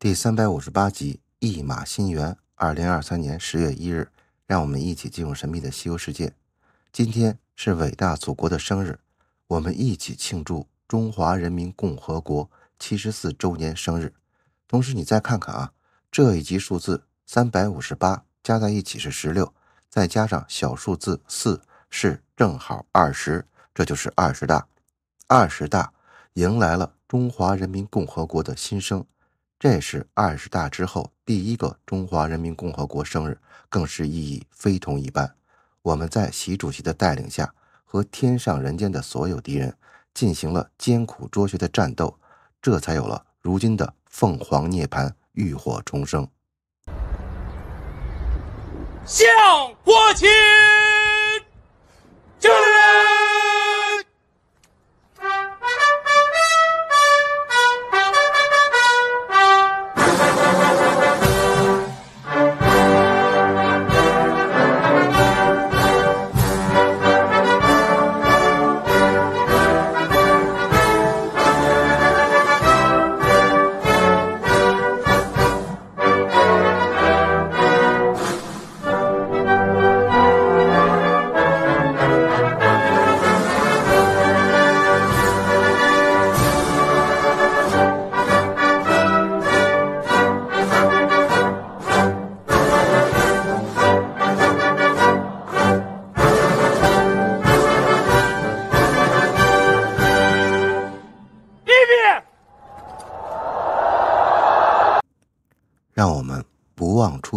第三百五十八集《一马新元》，二零二三年十月一日，让我们一起进入神秘的西游世界。今天是伟大祖国的生日，我们一起庆祝中华人民共和国七十四周年生日。同时，你再看看啊，这一集数字三百五十八加在一起是十六，再加上小数字四，是正好二十，这就是二十大。二十大迎来了中华人民共和国的新生。这是二十大之后第一个中华人民共和国生日，更是意义非同一般。我们在习主席的带领下，和天上人间的所有敌人进行了艰苦卓绝的战斗，这才有了如今的凤凰涅槃、浴火重生。向国旗敬礼。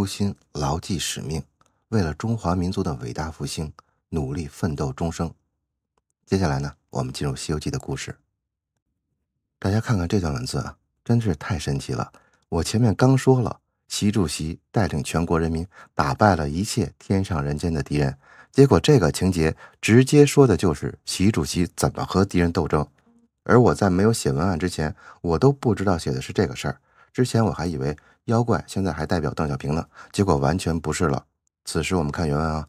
初心，牢记使命，为了中华民族的伟大复兴，努力奋斗终生。接下来呢，我们进入《西游记》的故事。大家看看这段文字啊，真是太神奇了！我前面刚说了，习主席带领全国人民打败了一切天上人间的敌人，结果这个情节直接说的就是习主席怎么和敌人斗争。而我在没有写文案之前，我都不知道写的是这个事儿。之前我还以为。妖怪现在还代表邓小平呢，结果完全不是了。此时我们看原文啊，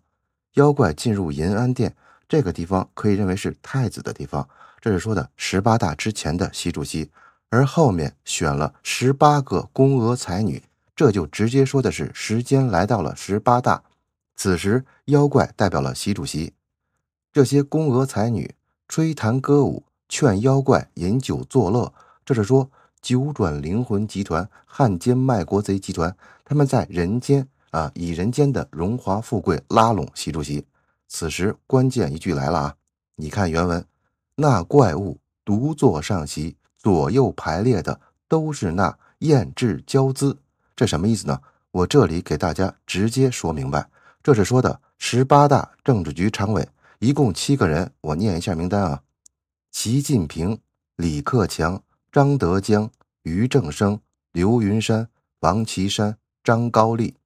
妖怪进入银安殿这个地方，可以认为是太子的地方，这是说的十八大之前的习主席。而后面选了十八个宫娥才女，这就直接说的是时间来到了十八大。此时妖怪代表了习主席，这些宫娥才女吹弹歌舞，劝妖怪饮酒作乐，这是说。九转灵魂集团、汉奸卖国贼集团，他们在人间啊，以人间的荣华富贵拉拢习主席。此时关键一句来了啊！你看原文，那怪物独坐上席，左右排列的都是那艳质娇姿，这什么意思呢？我这里给大家直接说明白，这是说的十八大政治局常委，一共七个人，我念一下名单啊：习近平、李克强。张德江、于正声、刘云山、王岐山、张高丽，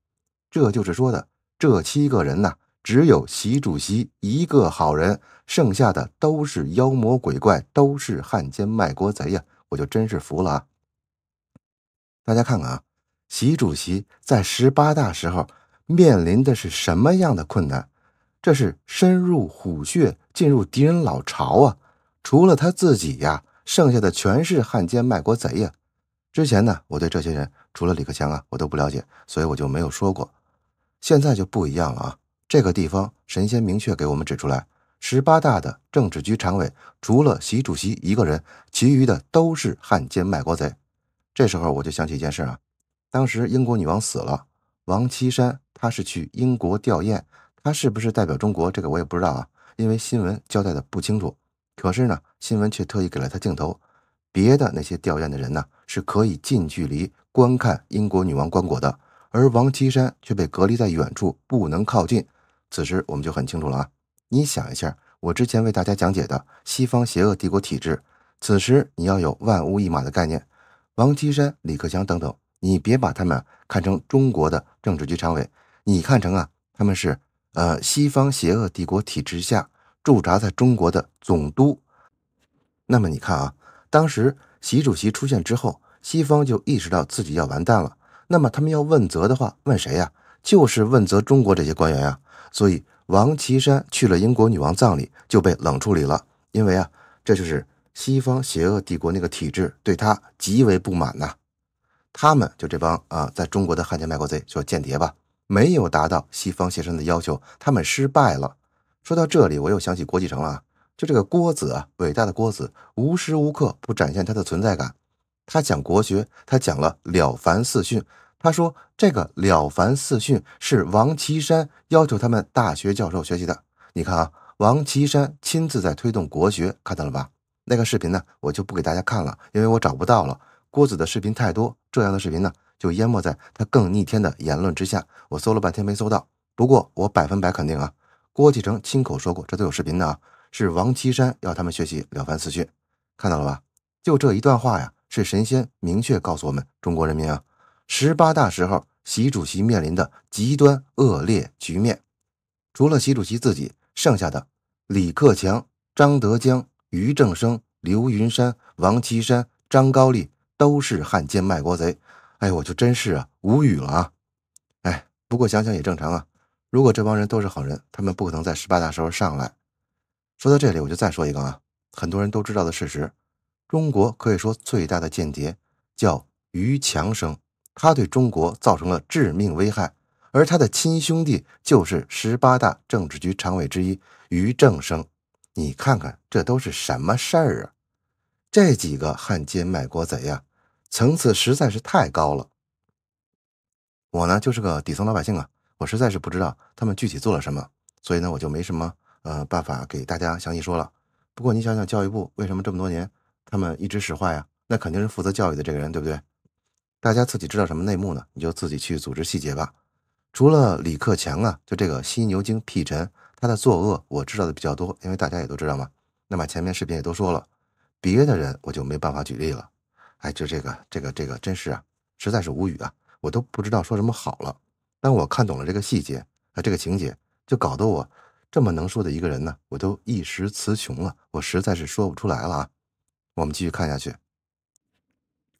这就是说的这七个人呐，只有习主席一个好人，剩下的都是妖魔鬼怪，都是汉奸卖国贼呀！我就真是服了啊！大家看看啊，习主席在十八大时候面临的是什么样的困难？这是深入虎穴，进入敌人老巢啊！除了他自己呀。剩下的全是汉奸卖国贼呀！之前呢，我对这些人除了李克强啊，我都不了解，所以我就没有说过。现在就不一样了啊！这个地方神仙明确给我们指出来，十八大的政治局常委除了习主席一个人，其余的都是汉奸卖国贼。这时候我就想起一件事啊，当时英国女王死了，王岐山他是去英国吊唁，他是不是代表中国？这个我也不知道啊，因为新闻交代的不清楚。可是呢，新闻却特意给了他镜头。别的那些吊唁的人呢，是可以近距离观看英国女王棺椁的，而王岐山却被隔离在远处，不能靠近。此时我们就很清楚了啊！你想一下，我之前为大家讲解的西方邪恶帝国体制，此时你要有万物一马的概念。王岐山、李克强等等，你别把他们看成中国的政治局常委，你看成啊，他们是呃西方邪恶帝国体制下。驻扎在中国的总督，那么你看啊，当时习主席出现之后，西方就意识到自己要完蛋了。那么他们要问责的话，问谁呀？就是问责中国这些官员呀。所以王岐山去了英国女王葬礼，就被冷处理了。因为啊，这就是西方邪恶帝国那个体制对他极为不满呐。他们就这帮啊，在中国的汉奸卖国贼，就间谍吧，没有达到西方协商的要求，他们失败了。说到这里，我又想起郭继承了啊！就这个郭子啊，伟大的郭子，无时无刻不展现他的存在感。他讲国学，他讲了《了凡四训》，他说这个《了凡四训》是王岐山要求他们大学教授学习的。你看啊，王岐山亲自在推动国学，看到了吧？那个视频呢，我就不给大家看了，因为我找不到了。郭子的视频太多，这样的视频呢，就淹没在他更逆天的言论之下。我搜了半天没搜到，不过我百分百肯定啊。郭继成亲口说过，这都有视频的啊！是王岐山要他们学习《了凡四训》，看到了吧？就这一段话呀，是神仙明确告诉我们：中国人民啊，十八大时候，习主席面临的极端恶劣局面，除了习主席自己，剩下的李克强、张德江、于正声、刘云山、王岐山、张高丽都是汉奸卖国贼！哎，我就真是啊，无语了啊！哎，不过想想也正常啊。如果这帮人都是好人，他们不可能在十八大时候上来。说到这里，我就再说一个啊，很多人都知道的事实：中国可以说最大的间谍叫于强生，他对中国造成了致命危害，而他的亲兄弟就是十八大政治局常委之一于正生。你看看这都是什么事儿啊？这几个汉奸卖国贼呀，层次实在是太高了。我呢，就是个底层老百姓啊。我实在是不知道他们具体做了什么，所以呢，我就没什么呃办法给大家详细说了。不过你想想，教育部为什么这么多年他们一直使坏啊？那肯定是负责教育的这个人，对不对？大家自己知道什么内幕呢？你就自己去组织细节吧。除了李克强啊，就这个犀牛精屁臣，他的作恶我知道的比较多，因为大家也都知道嘛。那么前面视频也都说了，别的人我就没办法举例了。哎，就这个这个这个，真是啊，实在是无语啊，我都不知道说什么好了。当我看懂了这个细节啊，这个情节就搞得我这么能说的一个人呢，我都一时词穷了，我实在是说不出来了啊。我们继续看下去，《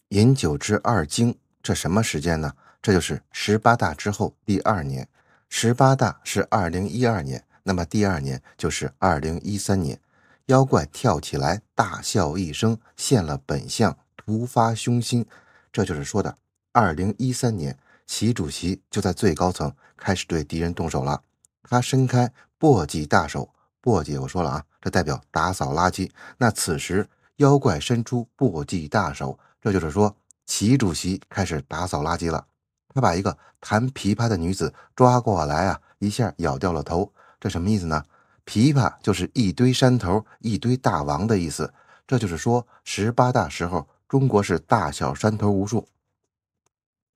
饮酒之二惊》这什么时间呢？这就是十八大之后第二年，十八大是二零一二年，那么第二年就是二零一三年。妖怪跳起来，大笑一声，现了本相，突发凶心，这就是说的二零一三年。习主席就在最高层开始对敌人动手了。他伸开簸箕大手，簸箕我说了啊，这代表打扫垃圾。那此时妖怪伸出簸箕大手，这就是说习主席开始打扫垃圾了。他把一个弹琵琶的女子抓过来啊，一下咬掉了头。这什么意思呢？琵琶就是一堆山头，一堆大王的意思。这就是说十八大时候，中国是大小山头无数。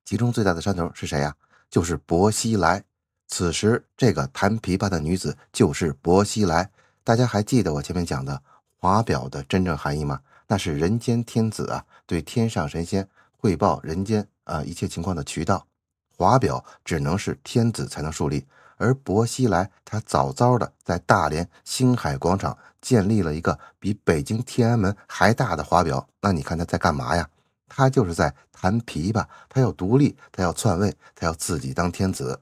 其中最大的山头是谁呀？就是薄熙来。此时，这个弹琵琶的女子就是薄熙来。大家还记得我前面讲的华表的真正含义吗？那是人间天子啊，对天上神仙汇报人间啊一切情况的渠道。华表只能是天子才能树立，而薄熙来他早早的在大连星海广场建立了一个比北京天安门还大的华表。那你看他在干嘛呀？他就是在弹琵琶，他要独立，他要篡位，他要自己当天子。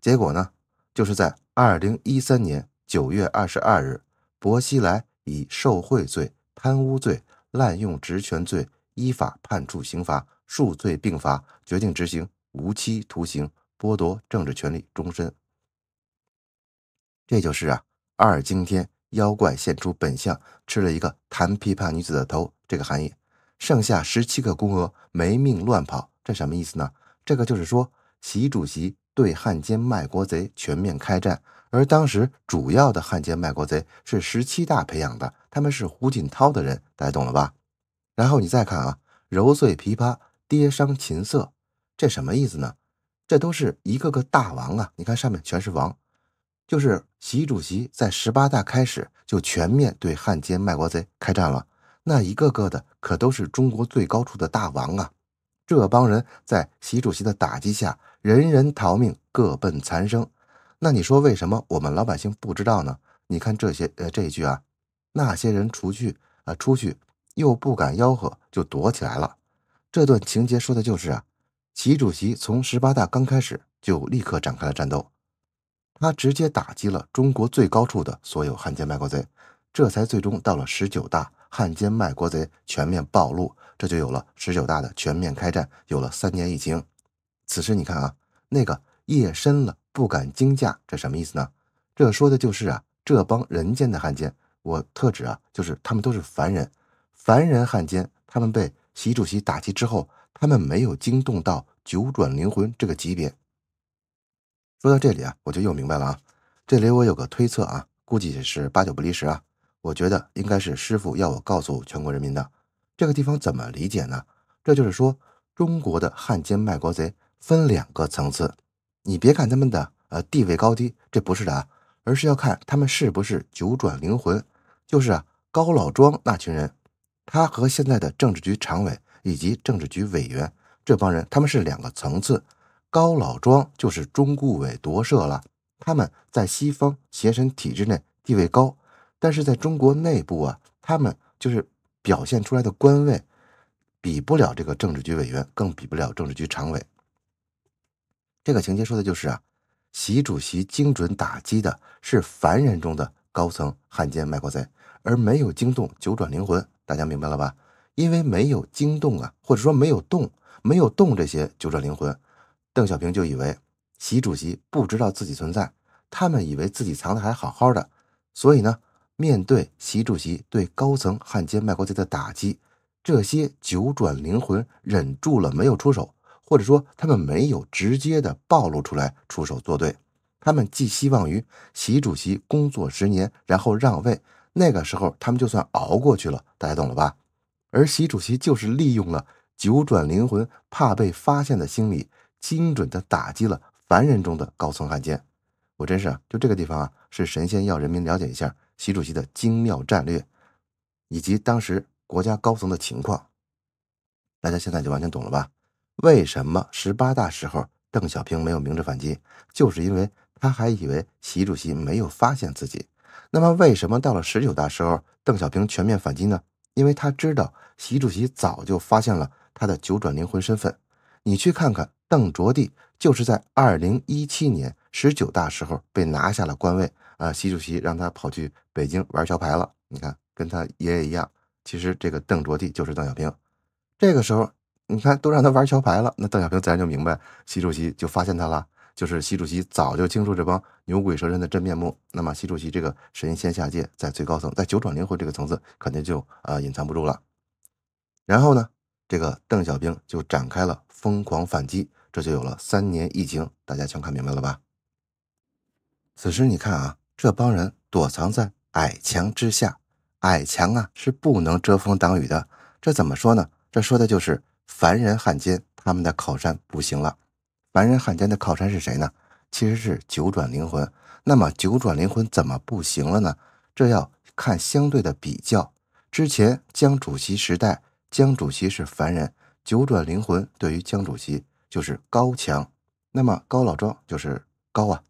结果呢，就是在二零一三年九月二十二日，薄熙来以受贿罪、贪污罪、滥用职权罪，依法判处刑罚，数罪并罚，决定执行无期徒刑，剥夺政治权利终身。这就是啊，二更天妖怪现出本相，吃了一个弹琵琶女子的头，这个含义。剩下十七个公俄没命乱跑，这什么意思呢？这个就是说，习主席对汉奸卖国贼全面开战，而当时主要的汉奸卖国贼是十七大培养的，他们是胡锦涛的人，大家懂了吧？然后你再看啊，揉碎琵琶跌伤琴瑟，这什么意思呢？这都是一个个大王啊！你看上面全是王，就是习主席在十八大开始就全面对汉奸卖国贼开战了。那一个个的可都是中国最高处的大王啊！这帮人在习主席的打击下，人人逃命，各奔残生。那你说为什么我们老百姓不知道呢？你看这些呃这一句啊，那些人出去啊出去又不敢吆喝，就躲起来了。这段情节说的就是啊，习主席从十八大刚开始就立刻展开了战斗，他直接打击了中国最高处的所有汉奸卖国贼，这才最终到了十九大。汉奸卖国贼全面暴露，这就有了十九大的全面开战，有了三年疫情。此时你看啊，那个夜深了不敢惊驾，这什么意思呢？这说的就是啊，这帮人间的汉奸，我特指啊，就是他们都是凡人，凡人汉奸。他们被习主席打击之后，他们没有惊动到九转灵魂这个级别。说到这里啊，我就又明白了啊，这里我有个推测啊，估计是八九不离十啊。我觉得应该是师傅要我告诉全国人民的。这个地方怎么理解呢？这就是说，中国的汉奸卖国贼分两个层次。你别看他们的呃地位高低，这不是的啊，而是要看他们是不是九转灵魂。就是啊，高老庄那群人，他和现在的政治局常委以及政治局委员这帮人，他们是两个层次。高老庄就是中顾委夺舍了，他们在西方邪神体制内地位高。但是在中国内部啊，他们就是表现出来的官位，比不了这个政治局委员，更比不了政治局常委。这个情节说的就是啊，习主席精准打击的是凡人中的高层汉奸卖国贼，而没有惊动九转灵魂。大家明白了吧？因为没有惊动啊，或者说没有动，没有动这些九转灵魂，邓小平就以为习主席不知道自己存在，他们以为自己藏的还好好的，所以呢。面对习主席对高层汉奸卖国贼的打击，这些九转灵魂忍住了没有出手，或者说他们没有直接的暴露出来出手作对。他们寄希望于习主席工作十年然后让位，那个时候他们就算熬过去了。大家懂了吧？而习主席就是利用了九转灵魂怕被发现的心理，精准的打击了凡人中的高层汉奸。我真是啊，就这个地方啊，是神仙要人民了解一下。习主席的精妙战略，以及当时国家高层的情况，大家现在就完全懂了吧？为什么十八大时候邓小平没有明着反击，就是因为他还以为习主席没有发现自己。那么，为什么到了十九大时候邓小平全面反击呢？因为他知道习主席早就发现了他的九转灵魂身份。你去看看，邓卓棣就是在二零一七年十九大时候被拿下了官位。啊！习主席让他跑去北京玩桥牌了。你看，跟他爷爷一样。其实这个邓卓棣就是邓小平。这个时候，你看都让他玩桥牌了，那邓小平自然就明白，习主席就发现他了。就是习主席早就清楚这帮牛鬼蛇神的真面目。那么，习主席这个神仙下界，在最高层，在九转灵魂这个层次，肯定就呃隐藏不住了。然后呢，这个邓小平就展开了疯狂反击，这就有了三年疫情。大家全看明白了吧？此时你看啊。这帮人躲藏在矮墙之下，矮墙啊是不能遮风挡雨的。这怎么说呢？这说的就是凡人汉奸他们的靠山不行了。凡人汉奸的靠山是谁呢？其实是九转灵魂。那么九转灵魂怎么不行了呢？这要看相对的比较。之前江主席时代，江主席是凡人，九转灵魂对于江主席就是高强。那么高老庄就是高啊，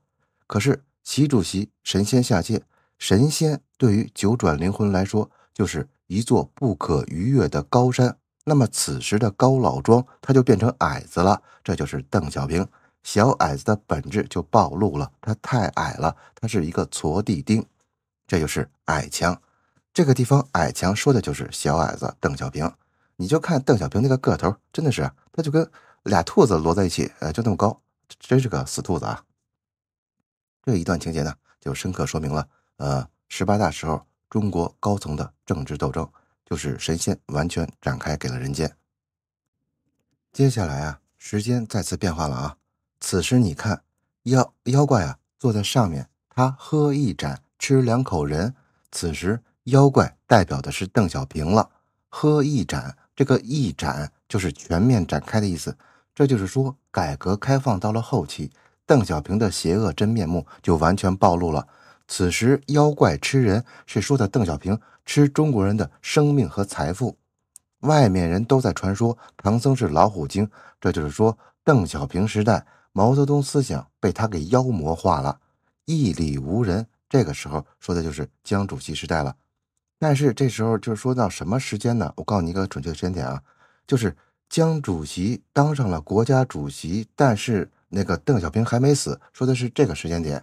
可是。习主席神仙下界，神仙对于九转灵魂来说就是一座不可逾越的高山。那么此时的高老庄，他就变成矮子了。这就是邓小平，小矮子的本质就暴露了，他太矮了，他是一个矬地丁。这就是矮墙，这个地方矮墙说的就是小矮子邓小平。你就看邓小平那个个头，真的是他就跟俩兔子摞在一起，呃，就那么高，真是个死兔子啊。这一段情节呢，就深刻说明了，呃，十八大时候中国高层的政治斗争，就是神仙完全展开给了人间。接下来啊，时间再次变化了啊。此时你看，妖妖怪啊坐在上面，他喝一盏，吃两口人。此时妖怪代表的是邓小平了，喝一盏，这个一盏就是全面展开的意思。这就是说，改革开放到了后期。邓小平的邪恶真面目就完全暴露了。此时，妖怪吃人是说的邓小平吃中国人的生命和财富。外面人都在传说唐僧是老虎精，这就是说邓小平时代毛泽东思想被他给妖魔化了。一里无人，这个时候说的就是江主席时代了。但是这时候就是说到什么时间呢？我告诉你一个准确的时间啊，就是江主席当上了国家主席，但是。那个邓小平还没死，说的是这个时间点。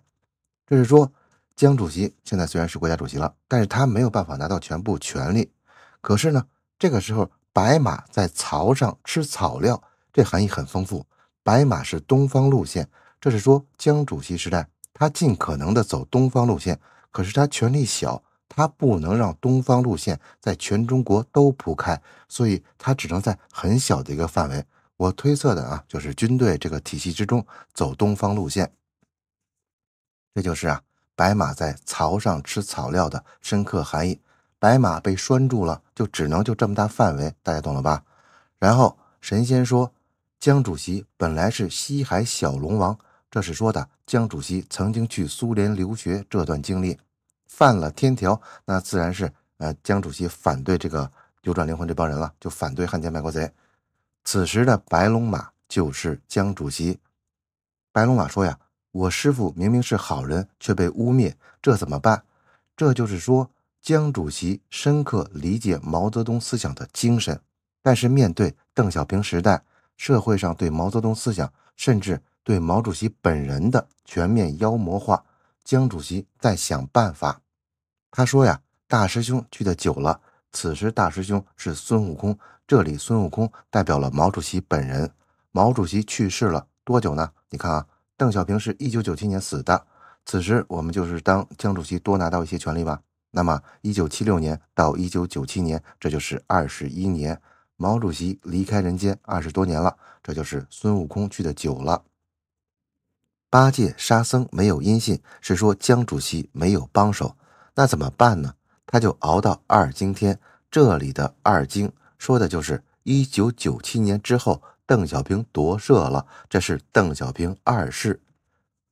这是说江主席现在虽然是国家主席了，但是他没有办法拿到全部权力。可是呢，这个时候白马在槽上吃草料，这含义很丰富。白马是东方路线，这是说江主席时代，他尽可能的走东方路线。可是他权力小，他不能让东方路线在全中国都铺开，所以他只能在很小的一个范围。我推测的啊，就是军队这个体系之中走东方路线，这就是啊，白马在槽上吃草料的深刻含义。白马被拴住了，就只能就这么大范围，大家懂了吧？然后神仙说，江主席本来是西海小龙王，这是说的江主席曾经去苏联留学这段经历，犯了天条，那自然是呃，江主席反对这个扭转灵魂这帮人了，就反对汉奸卖国贼。此时的白龙马就是江主席。白龙马说呀：“我师傅明明是好人，却被污蔑，这怎么办？”这就是说，江主席深刻理解毛泽东思想的精神，但是面对邓小平时代社会上对毛泽东思想甚至对毛主席本人的全面妖魔化，江主席在想办法。他说呀：“大师兄去的久了，此时大师兄是孙悟空。”这里孙悟空代表了毛主席本人。毛主席去世了多久呢？你看啊，邓小平是一九九七年死的。此时我们就是当江主席多拿到一些权利吧。那么一九七六年到一九九七年，这就是二十一年。毛主席离开人间二十多年了，这就是孙悟空去的久了。八戒沙僧没有音信，是说江主席没有帮手。那怎么办呢？他就熬到二更天。这里的二更说的就是一九九七年之后，邓小平夺舍了，这是邓小平二世，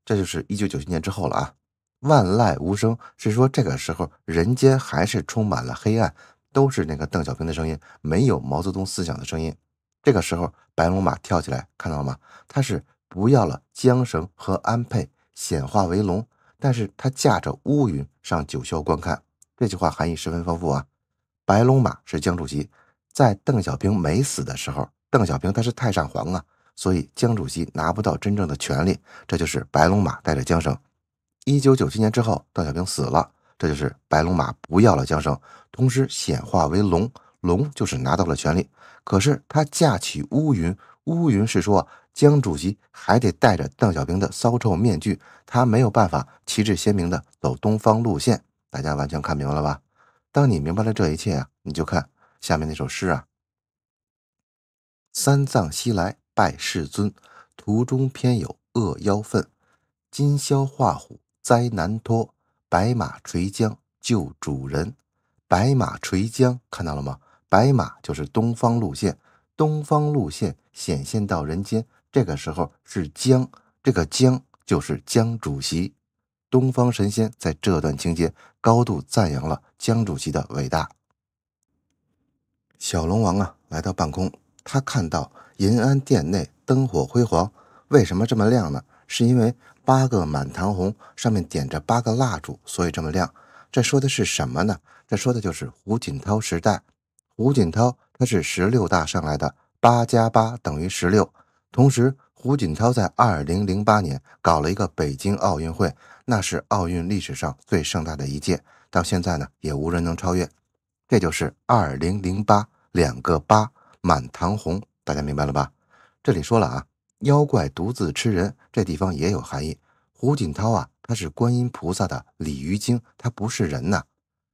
这就是一九九七年之后了啊。万籁无声是说这个时候人间还是充满了黑暗，都是那个邓小平的声音，没有毛泽东思想的声音。这个时候白龙马跳起来，看到了吗？他是不要了缰绳和鞍辔，显化为龙，但是他驾着乌云上九霄观看。这句话含义十分丰富啊，白龙马是江主席。在邓小平没死的时候，邓小平他是太上皇啊，所以江主席拿不到真正的权利，这就是白龙马带着缰绳。一九九七年之后，邓小平死了，这就是白龙马不要了缰绳，同时显化为龙，龙就是拿到了权利。可是他架起乌云，乌云是说江主席还得戴着邓小平的骚臭面具，他没有办法旗帜鲜明的走东方路线。大家完全看明白了吧？当你明白了这一切啊，你就看。下面那首诗啊，三藏西来拜世尊，途中偏有恶妖愤，金宵化虎灾难脱，白马垂江救主人。白马垂江看到了吗？白马就是东方路线，东方路线显现到人间。这个时候是江，这个江就是江主席。东方神仙在这段情节高度赞扬了江主席的伟大。小龙王啊，来到半空，他看到银安殿内灯火辉煌。为什么这么亮呢？是因为八个满堂红上面点着八个蜡烛，所以这么亮。这说的是什么呢？这说的就是胡锦涛时代。胡锦涛他是十六大上来的，八加八等于十六。同时，胡锦涛在二零零八年搞了一个北京奥运会，那是奥运历史上最盛大的一届，到现在呢也无人能超越。这就是二零零八，两个八满堂红，大家明白了吧？这里说了啊，妖怪独自吃人，这地方也有含义。胡锦涛啊，他是观音菩萨的鲤鱼精，他不是人呐。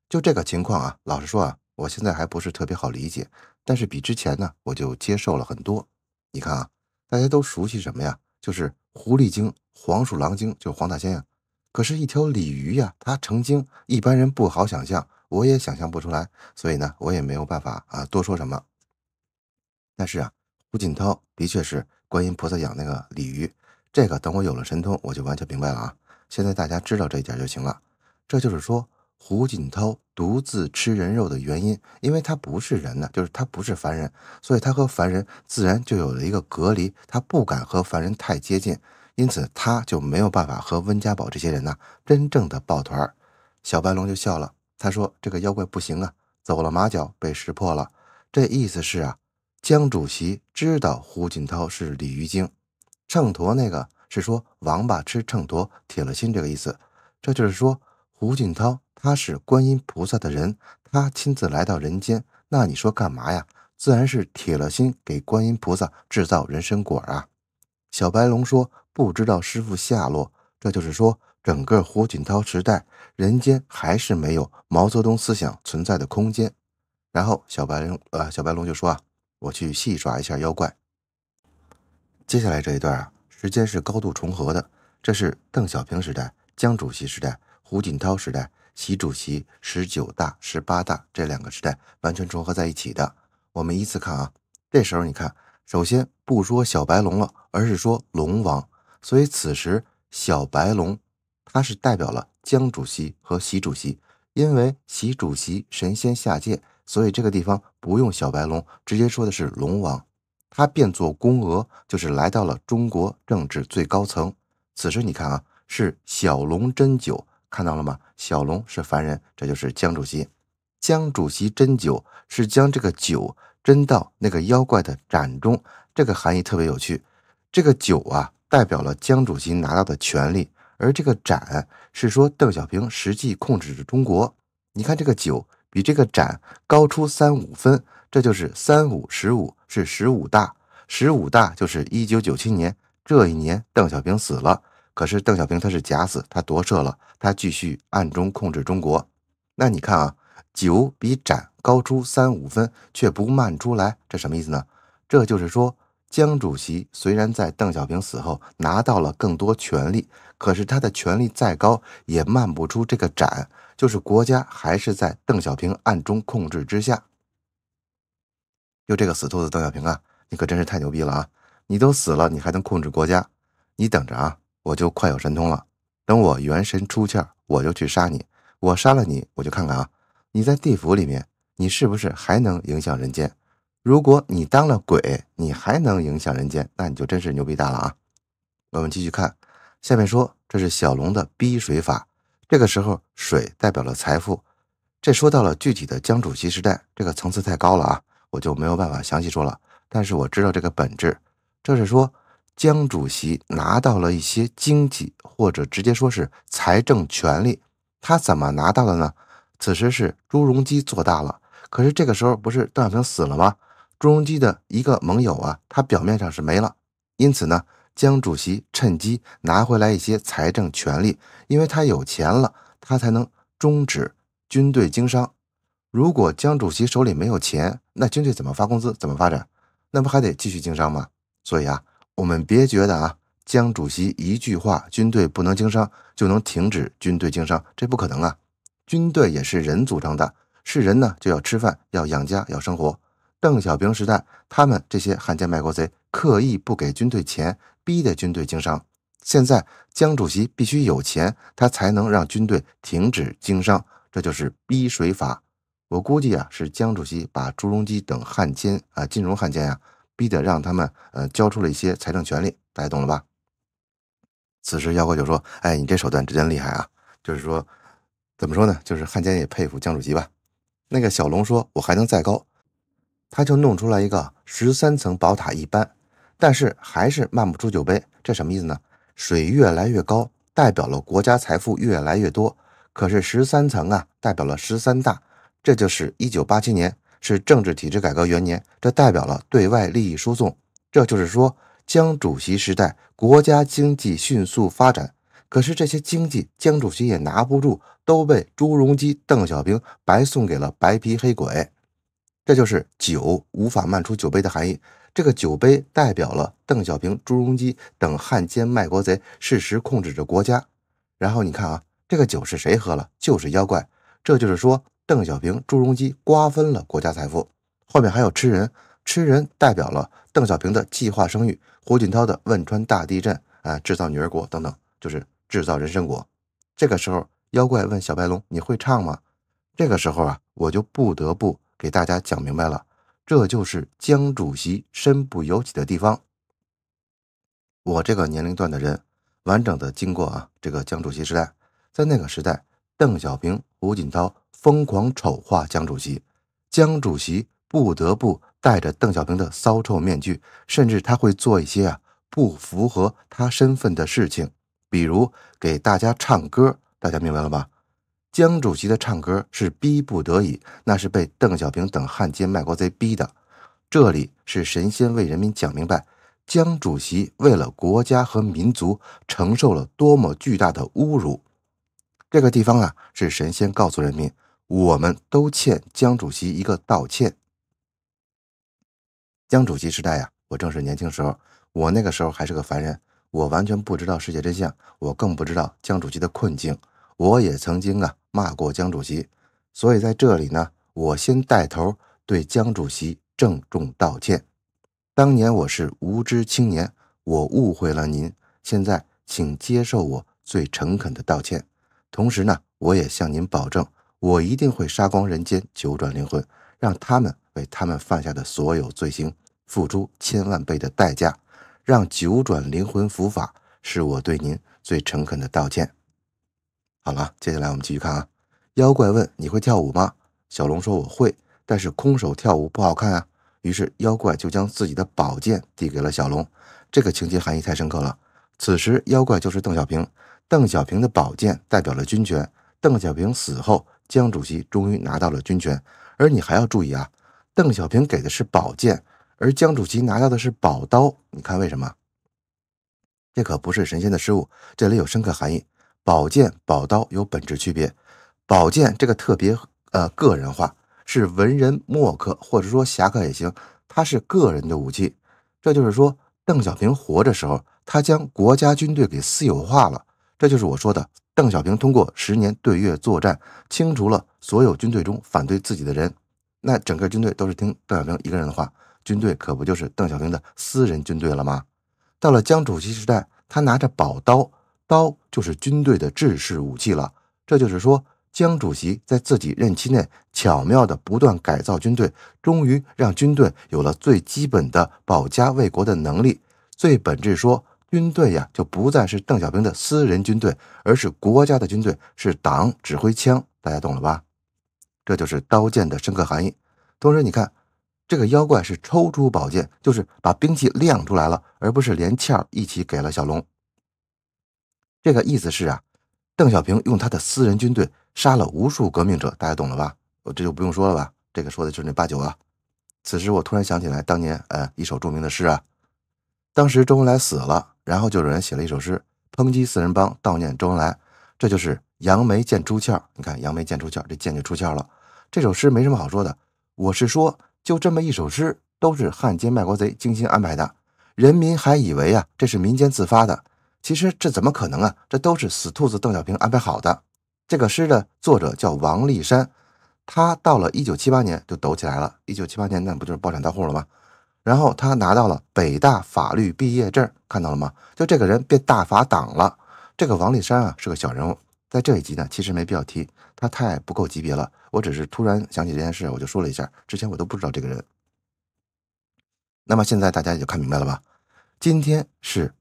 就这个情况啊，老实说啊，我现在还不是特别好理解，但是比之前呢，我就接受了很多。你看啊，大家都熟悉什么呀？就是狐狸精、黄鼠狼精，就黄大仙呀。可是，一条鲤鱼呀，它成精，一般人不好想象。我也想象不出来，所以呢，我也没有办法啊，多说什么。但是啊，胡锦涛的确是观音菩萨养那个鲤鱼，这个等我有了神通，我就完全明白了啊。现在大家知道这一点就行了。这就是说，胡锦涛独自吃人肉的原因，因为他不是人呢，就是他不是凡人，所以他和凡人自然就有了一个隔离，他不敢和凡人太接近，因此他就没有办法和温家宝这些人呢真正的抱团。小白龙就笑了。他说：“这个妖怪不行啊，走了马脚，被识破了。这意思是啊，江主席知道胡锦涛是鲤鱼精，秤砣那个是说王八吃秤砣，铁了心这个意思。这就是说胡锦涛他是观音菩萨的人，他亲自来到人间，那你说干嘛呀？自然是铁了心给观音菩萨制造人参果啊。”小白龙说：“不知道师傅下落。”这就是说。整个胡锦涛时代，人间还是没有毛泽东思想存在的空间。然后小白龙，呃，小白龙就说啊，我去戏耍一下妖怪。接下来这一段啊，时间是高度重合的，这是邓小平时代、江主席时代、胡锦涛时代、习主席十九大、十八大这两个时代完全重合在一起的。我们依次看啊，这时候你看，首先不说小白龙了，而是说龙王，所以此时小白龙。他是代表了江主席和习主席，因为习主席神仙下界，所以这个地方不用小白龙，直接说的是龙王。他变作宫娥，就是来到了中国政治最高层。此时你看啊，是小龙斟酒，看到了吗？小龙是凡人，这就是江主席。江主席斟酒是将这个酒斟到那个妖怪的盏中，这个含义特别有趣。这个酒啊，代表了江主席拿到的权利，而这个展是说邓小平实际控制着中国。你看这个九比这个展高出三五分，这就是三五十五是十五大，十五大就是一九九七年。这一年邓小平死了，可是邓小平他是假死，他夺舍了，他继续暗中控制中国。那你看啊，九比展高出三五分，却不漫出来，这什么意思呢？这就是说。江主席虽然在邓小平死后拿到了更多权力，可是他的权力再高也漫不出这个展，就是国家还是在邓小平暗中控制之下。就这个死兔子邓小平啊，你可真是太牛逼了啊！你都死了，你还能控制国家？你等着啊，我就快有神通了。等我元神出窍，我就去杀你。我杀了你，我就看看啊，你在地府里面，你是不是还能影响人间？如果你当了鬼，你还能影响人间，那你就真是牛逼大了啊！我们继续看，下面说这是小龙的逼水法。这个时候，水代表了财富。这说到了具体的江主席时代，这个层次太高了啊，我就没有办法详细说了。但是我知道这个本质，这是说江主席拿到了一些经济或者直接说是财政权利。他怎么拿到的呢？此时是朱镕基做大了，可是这个时候不是邓小平死了吗？朱镕基的一个盟友啊，他表面上是没了，因此呢，江主席趁机拿回来一些财政权力，因为他有钱了，他才能终止军队经商。如果江主席手里没有钱，那军队怎么发工资？怎么发展？那不还得继续经商吗？所以啊，我们别觉得啊，江主席一句话军队不能经商就能停止军队经商，这不可能啊！军队也是人组成的，是人呢就要吃饭，要养家，要生活。邓小平时代，他们这些汉奸卖国贼刻意不给军队钱，逼的军队经商。现在江主席必须有钱，他才能让军队停止经商。这就是逼水法。我估计啊，是江主席把朱镕基等汉奸啊、金融汉奸呀，逼的让他们呃交出了一些财政权利，大家懂了吧？此时妖怪就说：“哎，你这手段真厉害啊！就是说，怎么说呢？就是汉奸也佩服江主席吧？”那个小龙说：“我还能再高。”他就弄出来一个十三层宝塔一般，但是还是漫不出酒杯，这什么意思呢？水越来越高，代表了国家财富越来越多。可是十三层啊，代表了十三大，这就是一九八七年，是政治体制改革元年，这代表了对外利益输送。这就是说，江主席时代国家经济迅速发展，可是这些经济江主席也拿不住，都被朱镕基、邓小平白送给了白皮黑鬼。这就是酒无法漫出酒杯的含义。这个酒杯代表了邓小平、朱镕基等汉奸卖国贼，事实控制着国家。然后你看啊，这个酒是谁喝了？就是妖怪。这就是说邓小平、朱镕基瓜分了国家财富。后面还有吃人，吃人代表了邓小平的计划生育、胡锦涛的汶川大地震啊，制造女儿国等等，就是制造人参果。这个时候，妖怪问小白龙：“你会唱吗？”这个时候啊，我就不得不。给大家讲明白了，这就是江主席身不由己的地方。我这个年龄段的人，完整的经过啊，这个江主席时代，在那个时代，邓小平、胡锦涛疯狂丑化江主席，江主席不得不戴着邓小平的骚臭面具，甚至他会做一些啊不符合他身份的事情，比如给大家唱歌，大家明白了吧？江主席的唱歌是逼不得已，那是被邓小平等汉奸卖国贼逼的。这里是神仙为人民讲明白，江主席为了国家和民族承受了多么巨大的侮辱。这个地方啊，是神仙告诉人民，我们都欠江主席一个道歉。江主席时代呀，我正是年轻时候，我那个时候还是个凡人，我完全不知道世界真相，我更不知道江主席的困境。我也曾经啊骂过江主席，所以在这里呢，我先带头对江主席郑重道歉。当年我是无知青年，我误会了您。现在，请接受我最诚恳的道歉。同时呢，我也向您保证，我一定会杀光人间九转灵魂，让他们为他们犯下的所有罪行付出千万倍的代价。让九转灵魂伏法，是我对您最诚恳的道歉。好了，接下来我们继续看啊。妖怪问：“你会跳舞吗？”小龙说：“我会，但是空手跳舞不好看啊。”于是妖怪就将自己的宝剑递给了小龙。这个情节含义太深刻了。此时妖怪就是邓小平，邓小平的宝剑代表了军权。邓小平死后，江主席终于拿到了军权。而你还要注意啊，邓小平给的是宝剑，而江主席拿到的是宝刀。你看为什么？这可不是神仙的失误，这里有深刻含义。宝剑、宝刀有本质区别。宝剑这个特别呃个人化，是文人墨客或者说侠客也行，他是个人的武器。这就是说，邓小平活着时候，他将国家军队给私有化了。这就是我说的，邓小平通过十年对越作战，清除了所有军队中反对自己的人，那整个军队都是听邓小平一个人的话，军队可不就是邓小平的私人军队了吗？到了江主席时代，他拿着宝刀。刀就是军队的制式武器了，这就是说，江主席在自己任期内巧妙的不断改造军队，终于让军队有了最基本的保家卫国的能力。最本质说，军队呀就不再是邓小平的私人军队，而是国家的军队，是党指挥枪，大家懂了吧？这就是刀剑的深刻含义。同时，你看这个妖怪是抽出宝剑，就是把兵器亮出来了，而不是连鞘一起给了小龙。这个意思是啊，邓小平用他的私人军队杀了无数革命者，大家懂了吧？我这就不用说了吧，这个说的就是那八九啊。此时我突然想起来，当年呃一首著名的诗啊，当时周恩来死了，然后就有人写了一首诗，抨击四人帮，悼念周恩来。这就是杨梅见出鞘，你看杨梅见出鞘，这剑就出鞘了。这首诗没什么好说的，我是说，就这么一首诗，都是汉奸卖国贼精心安排的，人民还以为啊这是民间自发的。其实这怎么可能啊？这都是死兔子邓小平安排好的。这个诗的作者叫王立山，他到了一九七八年就抖起来了。一九七八年那不就是包产到户了吗？然后他拿到了北大法律毕业证，看到了吗？就这个人变大法党了。这个王立山啊是个小人物，在这一集呢其实没必要提，他太不够级别了。我只是突然想起这件事，我就说了一下。之前我都不知道这个人。那么现在大家也就看明白了吧？今天是。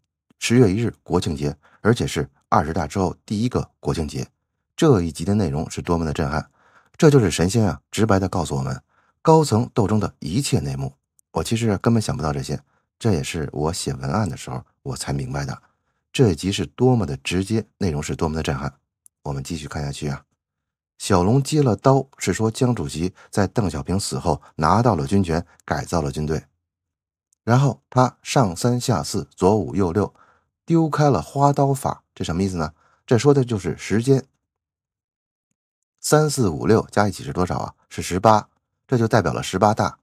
十月一日国庆节，而且是二十大之后第一个国庆节。这一集的内容是多么的震撼！这就是神仙啊，直白的告诉我们高层斗争的一切内幕。我其实根本想不到这些，这也是我写文案的时候我才明白的。这一集是多么的直接，内容是多么的震撼。我们继续看下去啊！小龙接了刀，是说江主席在邓小平死后拿到了军权，改造了军队，然后他上三下四，左五右六。丢开了花刀法，这什么意思呢？这说的就是时间。三四五六加一起是多少啊？是十八，这就代表了十八大。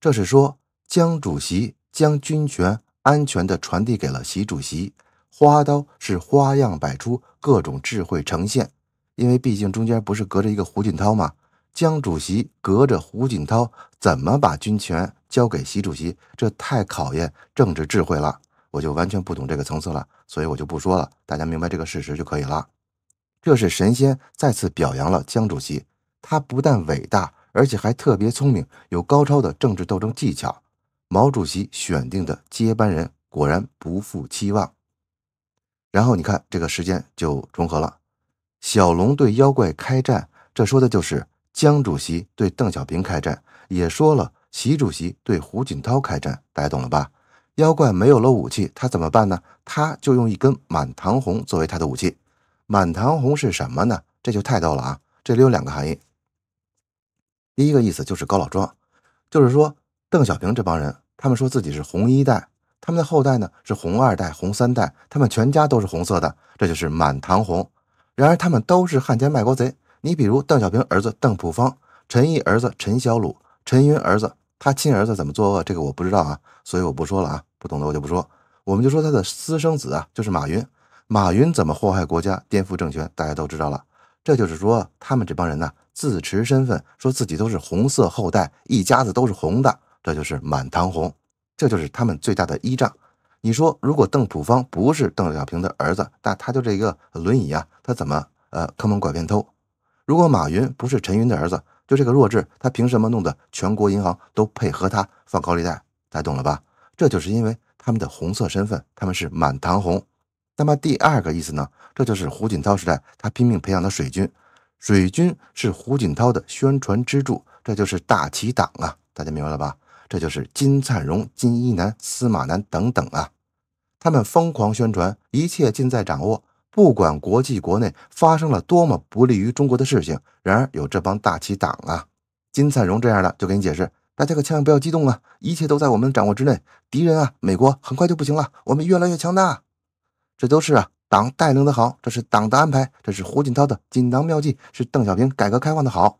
这是说江主席将军权安全的传递给了习主席。花刀是花样百出，各种智慧呈现。因为毕竟中间不是隔着一个胡锦涛吗？江主席隔着胡锦涛怎么把军权交给习主席？这太考验政治智慧了。我就完全不懂这个层次了，所以我就不说了，大家明白这个事实就可以了。这是神仙再次表扬了江主席，他不但伟大，而且还特别聪明，有高超的政治斗争技巧。毛主席选定的接班人果然不负期望。然后你看这个时间就重合了，小龙对妖怪开战，这说的就是江主席对邓小平开战，也说了习主席对胡锦涛开战，大家懂了吧？妖怪没有了武器，他怎么办呢？他就用一根满堂红作为他的武器。满堂红是什么呢？这就太逗了啊！这里有两个含义。第一个意思就是高老庄，就是说邓小平这帮人，他们说自己是红一代，他们的后代呢是红二代、红三代，他们全家都是红色的，这就是满堂红。然而他们都是汉奸卖国贼。你比如邓小平儿子邓朴方、陈毅儿子陈小鲁、陈云儿子，他亲儿子怎么作恶？这个我不知道啊，所以我不说了啊。不懂的我就不说，我们就说他的私生子啊，就是马云。马云怎么祸害国家、颠覆政权，大家都知道了。这就是说，他们这帮人呢，自持身份，说自己都是红色后代，一家子都是红的，这就是满堂红，这就是他们最大的依仗。你说，如果邓朴方不是邓小平的儿子，那他就这个轮椅啊，他怎么呃坑蒙拐骗偷？如果马云不是陈云的儿子，就这个弱智，他凭什么弄得全国银行都配合他放高利贷？大家懂了吧？这就是因为他们的红色身份，他们是满堂红。那么第二个意思呢？这就是胡锦涛时代，他拼命培养的水军。水军是胡锦涛的宣传支柱，这就是大旗党啊！大家明白了吧？这就是金灿荣、金一南、司马南等等啊！他们疯狂宣传，一切尽在掌握。不管国际国内发生了多么不利于中国的事情，然而有这帮大旗党啊，金灿荣这样的，就给你解释。大家可千万不要激动啊！一切都在我们的掌握之内。敌人啊，美国很快就不行了。我们越来越强大，这都是啊党带领的好，这是党的安排，这是胡锦涛的锦囊妙计，是邓小平改革开放的好。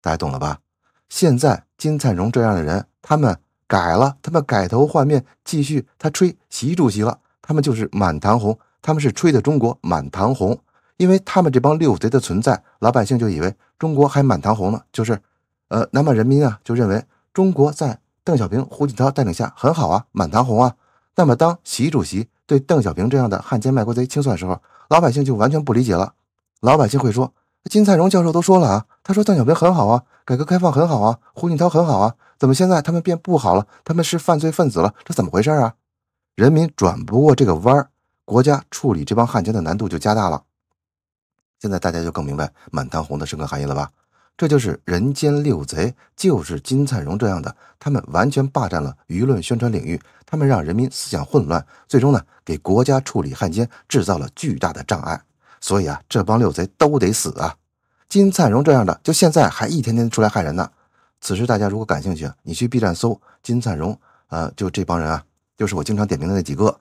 大家懂了吧？现在金灿荣这样的人，他们改了，他们改头换面，继续他吹习主席了。他们就是满堂红，他们是吹的中国满堂红，因为他们这帮六贼的存在，老百姓就以为中国还满堂红呢，就是。呃，南满人民啊，就认为中国在邓小平、胡锦涛带领下很好啊，满堂红啊。那么，当习主席对邓小平这样的汉奸卖国贼清算的时候，老百姓就完全不理解了。老百姓会说：“金灿荣教授都说了啊，他说邓小平很好啊，改革开放很好啊，胡锦涛很好啊，怎么现在他们变不好了？他们是犯罪分子了？这怎么回事啊？”人民转不过这个弯儿，国家处理这帮汉奸的难度就加大了。现在大家就更明白“满堂红”的深刻含义了吧？这就是人间六贼，就是金灿荣这样的，他们完全霸占了舆论宣传领域，他们让人民思想混乱，最终呢，给国家处理汉奸制造了巨大的障碍。所以啊，这帮六贼都得死啊！金灿荣这样的，就现在还一天天出来害人呢。此时大家如果感兴趣，你去 B 站搜“金灿荣”，呃，就这帮人啊，就是我经常点名的那几个。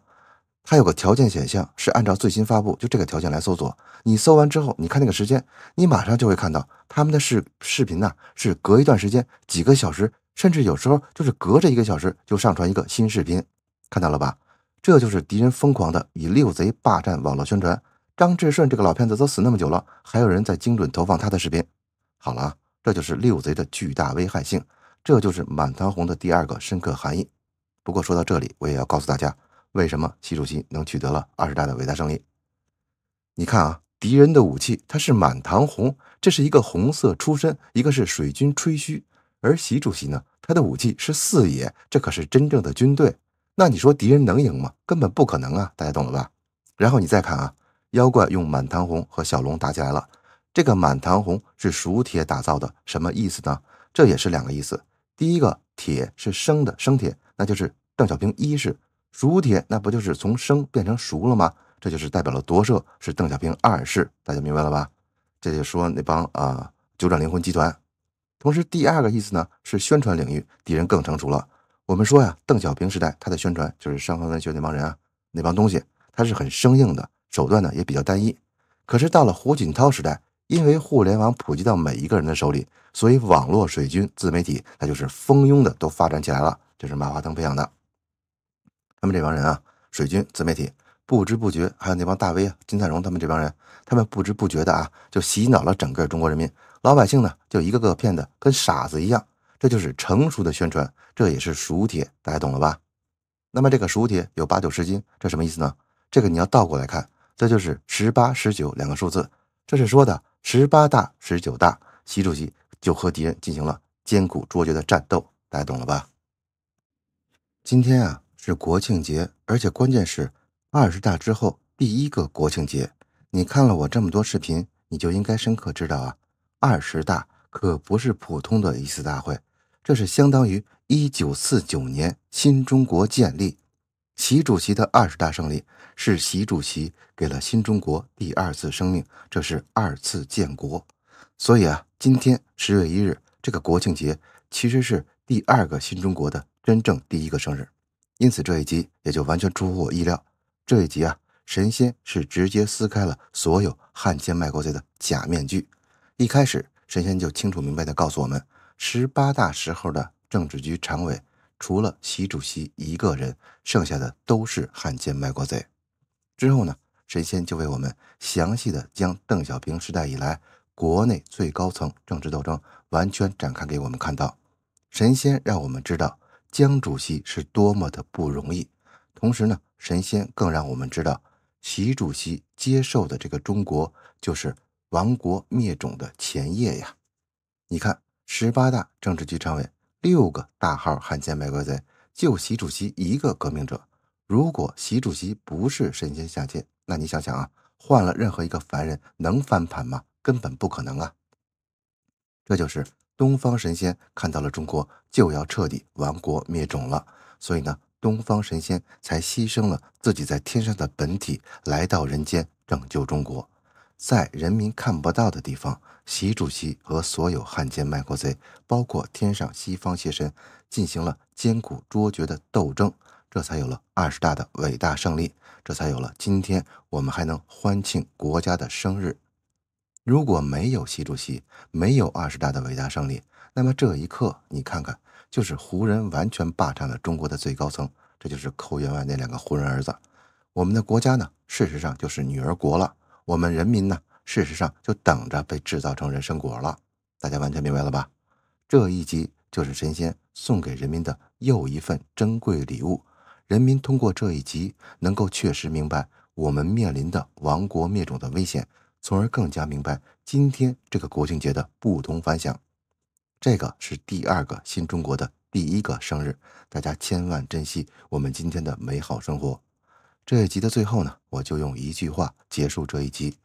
还有个条件选项是按照最新发布，就这个条件来搜索。你搜完之后，你看那个时间，你马上就会看到他们的视视频呢，是隔一段时间几个小时，甚至有时候就是隔着一个小时就上传一个新视频，看到了吧？这就是敌人疯狂的以六贼霸占网络宣传。张志顺这个老骗子都死那么久了，还有人在精准投放他的视频。好了啊，这就是六贼的巨大危害性，这就是满堂红的第二个深刻含义。不过说到这里，我也要告诉大家。为什么习主席能取得了二十大的伟大胜利？你看啊，敌人的武器它是满堂红，这是一个红色出身，一个是水军吹嘘，而习主席呢，他的武器是四野，这可是真正的军队。那你说敌人能赢吗？根本不可能啊！大家懂了吧？然后你再看啊，妖怪用满堂红和小龙打起来了。这个满堂红是熟铁打造的，什么意思呢？这也是两个意思。第一个铁是生的生铁，那就是邓小平一世。熟铁那不就是从生变成熟了吗？这就是代表了夺舍，是邓小平二世，大家明白了吧？这就说那帮啊九转灵魂集团。同时，第二个意思呢是宣传领域敌人更成熟了。我们说呀，邓小平时代他的宣传就是上合文学那帮人啊，那帮东西他是很生硬的，手段呢也比较单一。可是到了胡锦涛时代，因为互联网普及到每一个人的手里，所以网络水军、自媒体那就是蜂拥的都发展起来了，就是马化腾培养的。他们这帮人啊，水军、自媒体，不知不觉，还有那帮大 V 啊，金灿荣他们这帮人，他们不知不觉的啊，就洗脑了整个中国人民，老百姓呢，就一个个骗的跟傻子一样。这就是成熟的宣传，这也是熟铁，大家懂了吧？那么这个熟铁有八九十斤，这什么意思呢？这个你要倒过来看，这就是十八、十九两个数字，这是说的十八大、十九大，习主席就和敌人进行了艰苦卓绝的战斗，大家懂了吧？今天啊。是国庆节，而且关键是二十大之后第一个国庆节。你看了我这么多视频，你就应该深刻知道啊，二十大可不是普通的一次大会，这是相当于一九四九年新中国建立，习主席的二十大胜利是习主席给了新中国第二次生命，这是二次建国。所以啊，今天十月一日这个国庆节其实是第二个新中国的真正第一个生日。因此这一集也就完全出乎我意料。这一集啊，神仙是直接撕开了所有汉奸卖国贼的假面具。一开始，神仙就清楚明白的告诉我们，十八大时候的政治局常委除了习主席一个人，剩下的都是汉奸卖国贼。之后呢，神仙就为我们详细的将邓小平时代以来国内最高层政治斗争完全展开给我们看到。神仙让我们知道。江主席是多么的不容易，同时呢，神仙更让我们知道，习主席接受的这个中国就是亡国灭种的前夜呀。你看，十八大政治局常委六个大号汉奸卖国贼，就习主席一个革命者。如果习主席不是神仙下界，那你想想啊，换了任何一个凡人能翻盘吗？根本不可能啊。这就是。东方神仙看到了中国就要彻底亡国灭种了，所以呢，东方神仙才牺牲了自己在天上的本体，来到人间拯救中国。在人民看不到的地方，习主席和所有汉奸卖国贼，包括天上西方邪神，进行了艰苦卓绝的斗争，这才有了二十大的伟大胜利，这才有了今天我们还能欢庆国家的生日。如果没有习主席，没有二十大的伟大胜利，那么这一刻，你看看，就是胡人完全霸占了中国的最高层，这就是寇员外那两个胡人儿子。我们的国家呢，事实上就是女儿国了；我们人民呢，事实上就等着被制造成人参果了。大家完全明白了吧？这一集就是神仙送给人民的又一份珍贵礼物。人民通过这一集，能够确实明白我们面临的亡国灭种的危险。从而更加明白今天这个国庆节的不同凡响，这个是第二个新中国的第一个生日，大家千万珍惜我们今天的美好生活。这一集的最后呢，我就用一句话结束这一集：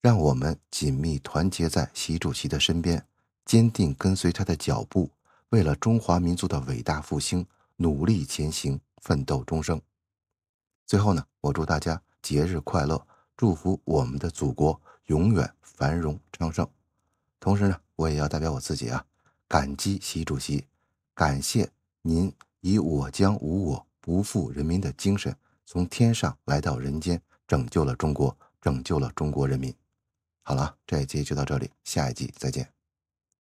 让我们紧密团结在习主席的身边，坚定跟随他的脚步，为了中华民族的伟大复兴努力前行，奋斗终生。最后呢，我祝大家节日快乐。祝福我们的祖国永远繁荣昌盛，同时呢，我也要代表我自己啊，感激习主席，感谢您以“我将无我，不负人民”的精神，从天上来到人间，拯救了中国，拯救了中国人民。好了，这一集就到这里，下一集再见。